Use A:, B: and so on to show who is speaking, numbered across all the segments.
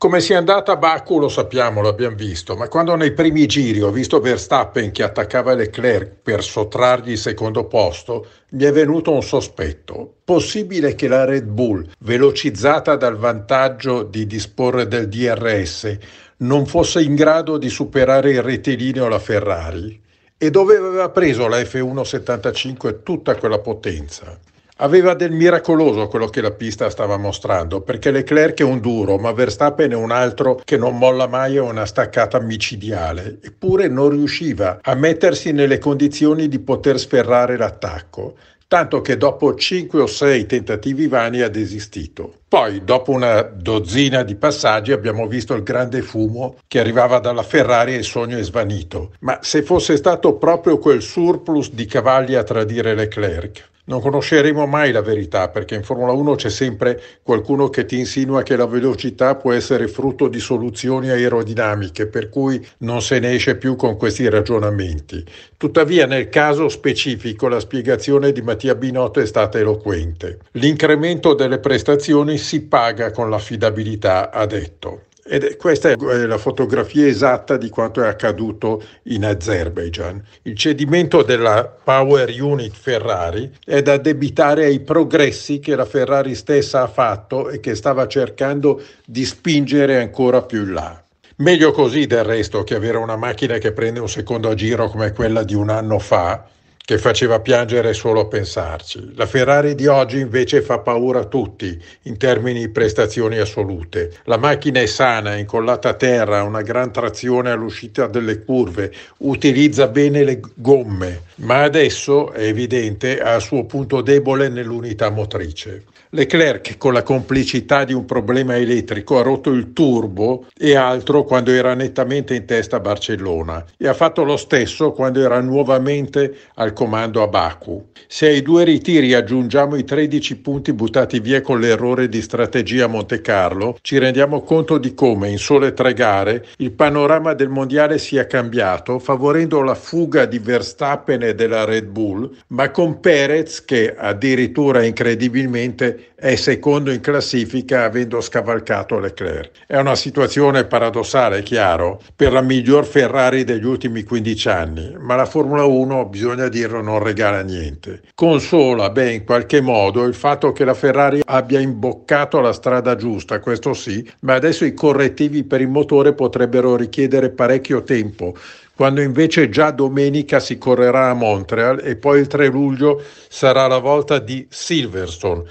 A: Come sia andata Baku lo sappiamo, l'abbiamo visto, ma quando nei primi giri ho visto Verstappen che attaccava Leclerc per sottrargli il secondo posto, mi è venuto un sospetto. Possibile che la Red Bull, velocizzata dal vantaggio di disporre del DRS, non fosse in grado di superare il rettilineo la Ferrari? E dove aveva preso la F175 tutta quella potenza? Aveva del miracoloso quello che la pista stava mostrando, perché Leclerc è un duro, ma Verstappen è un altro che non molla mai a una staccata micidiale, eppure non riusciva a mettersi nelle condizioni di poter sferrare l'attacco tanto che dopo 5 o 6 tentativi vani ha desistito. Poi, dopo una dozzina di passaggi, abbiamo visto il grande fumo che arrivava dalla Ferrari e il sogno è svanito. Ma se fosse stato proprio quel surplus di cavalli a tradire Leclerc? Non conosceremo mai la verità perché in Formula 1 c'è sempre qualcuno che ti insinua che la velocità può essere frutto di soluzioni aerodinamiche, per cui non se ne esce più con questi ragionamenti. Tuttavia nel caso specifico la spiegazione di Mattia Binotto è stata eloquente. L'incremento delle prestazioni si paga con l'affidabilità, ha detto. Ed questa è eh, la fotografia esatta di quanto è accaduto in Azerbaijan. Il cedimento della Power Unit Ferrari è da debitare ai progressi che la Ferrari stessa ha fatto e che stava cercando di spingere ancora più in là. Meglio così del resto che avere una macchina che prende un secondo a giro come quella di un anno fa, che faceva piangere solo a pensarci. La Ferrari di oggi invece fa paura a tutti in termini di prestazioni assolute. La macchina è sana, incollata a terra, ha una gran trazione all'uscita delle curve, utilizza bene le gomme, ma adesso è evidente ha il suo punto debole nell'unità motrice. Leclerc, con la complicità di un problema elettrico, ha rotto il turbo e altro quando era nettamente in testa a Barcellona e ha fatto lo stesso quando era nuovamente al comando a Baku. Se ai due ritiri aggiungiamo i 13 punti buttati via con l'errore di strategia a Monte Carlo, ci rendiamo conto di come in sole tre gare il panorama del mondiale sia cambiato, favorendo la fuga di Verstappen e della Red Bull, ma con Perez che addirittura incredibilmente è secondo in classifica avendo scavalcato Leclerc. È una situazione paradossale, chiaro, per la miglior Ferrari degli ultimi 15 anni, ma la Formula 1 bisogna dire Pirro non regala niente. Consola, beh, in qualche modo il fatto che la Ferrari abbia imboccato la strada giusta, questo sì, ma adesso i correttivi per il motore potrebbero richiedere parecchio tempo quando invece già domenica si correrà a Montreal e poi il 3 luglio sarà la volta di Silverstone,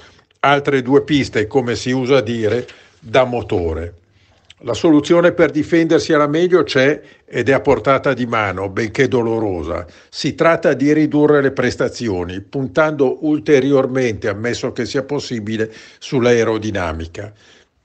A: altre due piste, come si usa dire, da motore. La soluzione per difendersi alla meglio c'è ed è a portata di mano, benché dolorosa. Si tratta di ridurre le prestazioni, puntando ulteriormente, ammesso che sia possibile, sull'aerodinamica.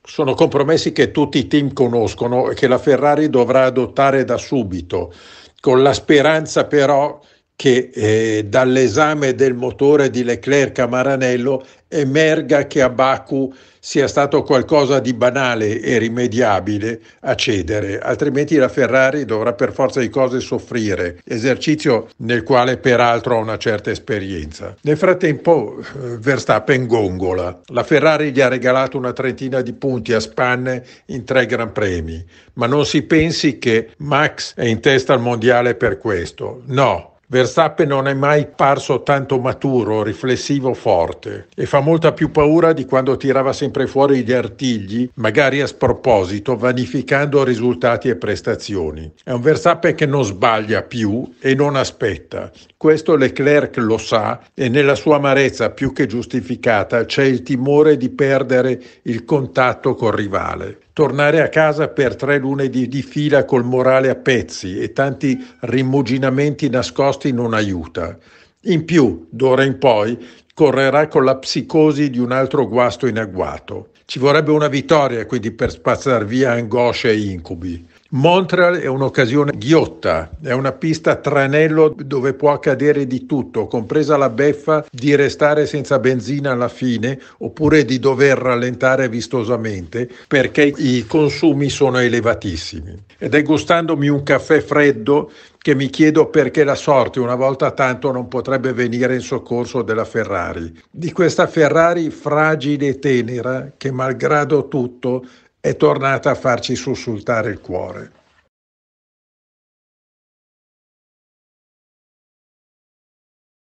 A: Sono compromessi che tutti i team conoscono e che la Ferrari dovrà adottare da subito, con la speranza però che eh, dall'esame del motore di Leclerc a Maranello emerga che a Baku sia stato qualcosa di banale e rimediabile a cedere, altrimenti la Ferrari dovrà per forza di cose soffrire, esercizio nel quale peraltro ha una certa esperienza. Nel frattempo eh, Verstappen gongola, la Ferrari gli ha regalato una trentina di punti a Span in tre Gran Premi, ma non si pensi che Max è in testa al mondiale per questo, no. Verstappen non è mai parso tanto maturo, riflessivo, forte e fa molta più paura di quando tirava sempre fuori gli artigli, magari a sproposito, vanificando risultati e prestazioni. È un Verstappen che non sbaglia più e non aspetta. Questo Leclerc lo sa e nella sua amarezza più che giustificata c'è il timore di perdere il contatto col rivale tornare a casa per tre lunedì di fila col morale a pezzi e tanti rimuginamenti nascosti non aiuta. In più, d'ora in poi, correrà con la psicosi di un altro guasto in agguato. Ci vorrebbe una vittoria quindi per spazzar via angosce e incubi. Montreal è un'occasione ghiotta, è una pista tranello dove può accadere di tutto, compresa la beffa di restare senza benzina alla fine oppure di dover rallentare vistosamente perché i consumi sono elevatissimi. Ed è gustandomi un caffè freddo che mi chiedo perché la sorte una volta tanto non potrebbe venire in soccorso della Ferrari, di questa Ferrari fragile e tenera che malgrado tutto è tornata a farci sussultare il cuore.